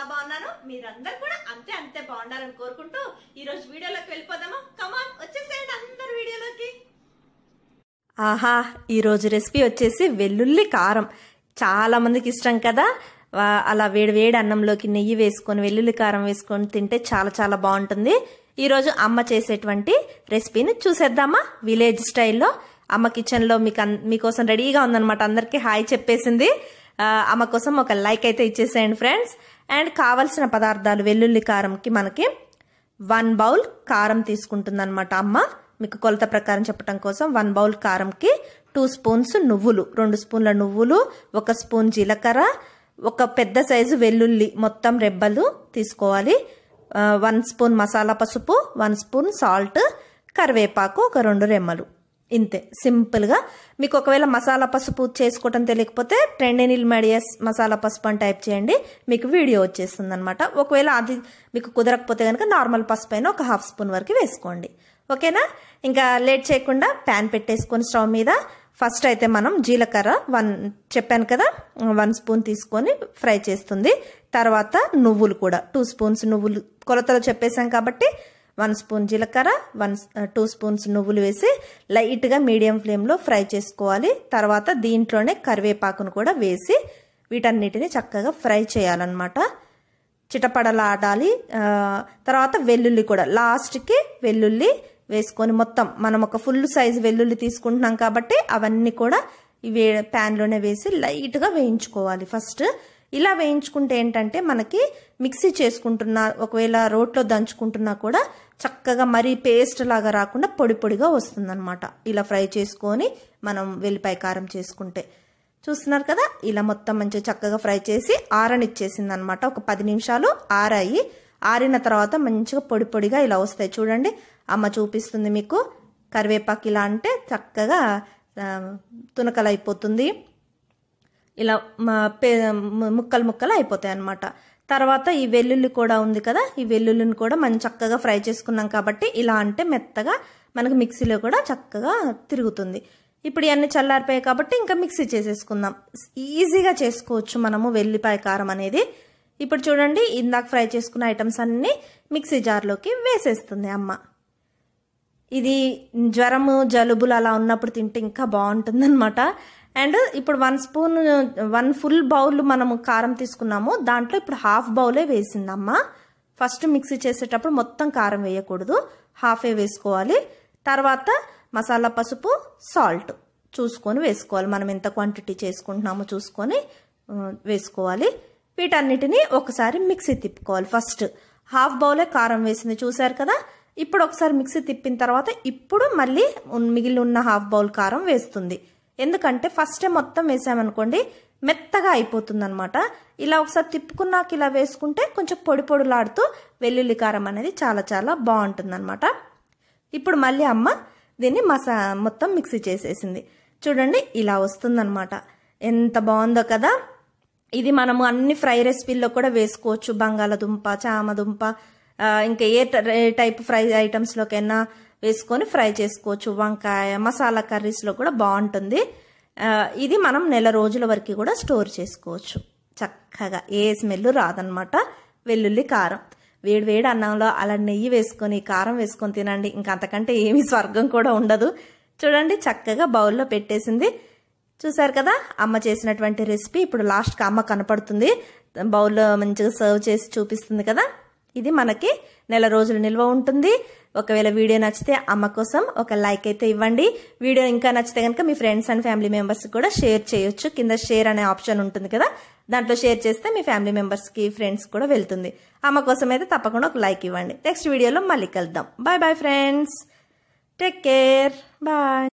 చాలా బాగున్నాను మీరందరూ కూడా అంతే అంతే బాగుండాలని కోరుకుంటూ ఈ రోజు వీడియోలోకి వెళ్ళిపోదామా కమాన్ వచ్చేసేయండి అందరు వీడియోలోకి ఆహా ఈరోజు రెసిపీ వచ్చేసి వెల్లుల్లి కారం చాలా మందికి ఇష్టం కదా అలా వేడి వేడి అన్నంలోకి నెయ్యి వేసుకొని వెల్లుల్లి కారం వేసుకొని తింటే చాలా చాలా బాగుంటుంది ఈరోజు అమ్మ చేసేటువంటి రెసిపీని చూసేద్దామా విలేజ్ స్టైల్లో అమ్మ కిచెన్లో మీకు మీకోసం రెడీగా ఉందనమాట అందరికీ హాయ్ చెప్పేసింది ఆమె కోసం ఒక లైక్ అయితే ఇచ్చేసేయండి ఫ్రెండ్స్ అండ్ కావలసిన పదార్థాలు వెల్లుల్లి కారంకి మనకి వన్ బౌల్ కారం తీసుకుంటుందన్నమాట అమ్మ మీకు కొలత ప్రకారం చెప్పడం కోసం వన్ బౌల్ కారంకి టూ స్పూన్స్ నువ్వులు రెండు స్పూన్ల నువ్వులు ఒక స్పూన్ జీలకర్ర ఒక పెద్ద సైజు వెల్లుల్లి మొత్తం రెబ్బలు తీసుకోవాలి వన్ స్పూన్ మసాలా పసుపు వన్ స్పూన్ సాల్ట్ కరివేపాకు ఒక రెండు రెమ్మలు ఇంతే సింపుల్గా మీకు ఒకవేళ మసాలా పసుపు చేసుకోవటం తెలియకపోతే ట్రెండెనిల్ మెడియస్ మసాలా పసుపు అని టైప్ చేయండి మీకు వీడియో వచ్చేస్తుంది అనమాట ఒకవేళ అది మీకు కుదరకపోతే కనుక నార్మల్ పసుపు అయినా ఒక హాఫ్ స్పూన్ వరకు వేసుకోండి ఓకేనా ఇంకా లేట్ చేయకుండా ప్యాన్ పెట్టేసుకొని స్టవ్ మీద ఫస్ట్ అయితే మనం జీలకర్ర వన్ చెప్పాను కదా వన్ స్పూన్ తీసుకొని ఫ్రై చేస్తుంది తర్వాత నువ్వులు కూడా టూ స్పూన్స్ నువ్వులు కొలతలు చెప్పేశాం కాబట్టి వన్ స్పూన్ జీలకర్ర వన్ టూ స్పూన్స్ నువ్వులు వేసి లైట్గా మీడియం ఫ్లేమ్లో ఫ్రై చేసుకోవాలి తర్వాత దీంట్లోనే కరివేపాకును కూడా వేసి వీటన్నిటిని చక్కగా ఫ్రై చేయాలన్నమాట చిటపడలాడాలి తర్వాత వెల్లుల్లి కూడా లాస్ట్కి వెల్లుల్లి వేసుకొని మొత్తం మనం ఒక ఫుల్ సైజు వెల్లుల్లి తీసుకుంటున్నాం కాబట్టి అవన్నీ కూడా ఇవి ప్యాన్లోనే వేసి లైట్గా వేయించుకోవాలి ఫస్ట్ ఇలా వేయించుకుంటే ఏంటంటే మనకి మిక్సీ చేసుకుంటున్నా ఒకవేళ రోట్లో దంచుకుంటున్నా కూడా చక్కగా మరీ పేస్ట్ లాగా రాకుండా పొడి పొడిగా వస్తుందనమాట ఇలా ఫ్రై చేసుకొని మనం వెల్లిపాయ కారం చేసుకుంటే చూస్తున్నారు కదా ఇలా మొత్తం మంచిగా చక్కగా ఫ్రై చేసి ఆరనిచ్చేసింది అనమాట ఒక పది నిమిషాలు ఆరాయి ఆరిన తర్వాత మంచిగా పొడి పొడిగా ఇలా వస్తాయి చూడండి అమ్మ చూపిస్తుంది మీకు కరివేపాకు ఇలా అంటే చక్కగా తునకలైపోతుంది ఇలా ముక్కలు ముక్కలు అయిపోతాయి అన్నమాట తర్వాత ఈ వెల్లుల్లి కూడా ఉంది కదా ఈ వెల్లుల్లిని కూడా మనం చక్కగా ఫ్రై చేసుకున్నాం కాబట్టి ఇలా అంటే మెత్తగా మనకు మిక్సీలో కూడా చక్కగా తిరుగుతుంది ఇప్పుడు ఇవన్నీ చల్లారిపోయాయి కాబట్టి ఇంకా మిక్సీ చేసేసుకుందాం ఈజీగా చేసుకోవచ్చు మనము వెల్లిపాయ కారం అనేది ఇప్పుడు చూడండి ఇందాక ఫ్రై చేసుకున్న ఐటమ్స్ అన్నీ మిక్సీ జార్లోకి వేసేస్తుంది అమ్మ ఇది జ్వరము జలుబులు అలా ఉన్నప్పుడు తింటే ఇంకా బాగుంటుందన్నమాట అండ్ ఇప్పుడు one spoon one full bowl మనము కారం తీసుకున్నాము దాంట్లో ఇప్పుడు హాఫ్ బౌలే వేసిందమ్మ ఫస్ట్ మిక్సీ చేసేటప్పుడు మొత్తం కారం వేయకూడదు హాఫే వేసుకోవాలి తర్వాత మసాలా పసుపు సాల్ట్ చూసుకొని వేసుకోవాలి మనం ఎంత క్వాంటిటీ చేసుకుంటున్నామో చూసుకొని వేసుకోవాలి వీటన్నిటిని ఒకసారి మిక్సీ తిప్పుకోవాలి ఫస్ట్ హాఫ్ బౌలే కారం వేసింది చూసారు కదా ఇప్పుడు ఒకసారి మిక్సీ తిప్పిన తర్వాత ఇప్పుడు మళ్ళీ మిగిలి ఉన్న హాఫ్ బౌల్ కారం వేస్తుంది ఎందుకంటే ఫస్ట్ మొత్తం వేసామనుకోండి మెత్తగా అయిపోతుందనమాట ఇలా ఒకసారి తిప్పుకున్నాక ఇలా వేసుకుంటే కొంచెం పొడి పొడులాడుతూ వెల్లుల్లి కారం అనేది చాలా చాలా అనమాట ఇప్పుడు మళ్ళీ అమ్మ దీన్ని మసా మొత్తం మిక్సీ చేసేసింది చూడండి ఇలా వస్తుందన్నమాట ఎంత బాగుందో కదా ఇది మనము అన్ని ఫ్రై రెసిపీల్లో కూడా వేసుకోవచ్చు బంగాళదుంప చామదుంప ఇంకా ఏ టైప్ ఫ్రై ఐటమ్స్లోకైనా వేసుకొని ఫ్రై చేసుకోవచ్చు వంకాయ మసాలా కర్రీస్లో కూడా బాగుంటుంది ఇది మనం నెల రోజుల వరకు కూడా స్టోర్ చేసుకోవచ్చు చక్కగా ఏ స్మెల్ రాదనమాట వెల్లుల్లి కారం వేడివేడి అన్నంలో అలా నెయ్యి వేసుకొని కారం వేసుకొని తినండి ఇంకంతకంటే ఏమి స్వర్గం కూడా ఉండదు చూడండి చక్కగా బౌల్లో పెట్టేసింది చూసారు కదా అమ్మ చేసినటువంటి రెసిపీ ఇప్పుడు లాస్ట్కి అమ్మ కనపడుతుంది బౌల్లో మంచిగా సర్వ్ చేసి చూపిస్తుంది కదా ఇది మనకి నెల రోజులు నిల్వ ఉంటుంది ఒకవేళ వీడియో నచ్చితే అమ్మ కోసం ఒక లైక్ అయితే ఇవ్వండి వీడియో ఇంకా నచ్చితే కనుక మీ ఫ్రెండ్స్ అండ్ ఫ్యామిలీ మెంబర్స్ కూడా షేర్ చేయొచ్చు కింద షేర్ అనే ఆప్షన్ ఉంటుంది కదా దాంట్లో షేర్ చేస్తే మీ ఫ్యామిలీ మెంబర్స్కి ఫ్రెండ్స్ కూడా వెళ్తుంది అమ్మ కోసం అయితే తప్పకుండా ఒక లైక్ ఇవ్వండి నెక్స్ట్ వీడియోలో మళ్ళీ కలుద్దాం bye bye friends take care bye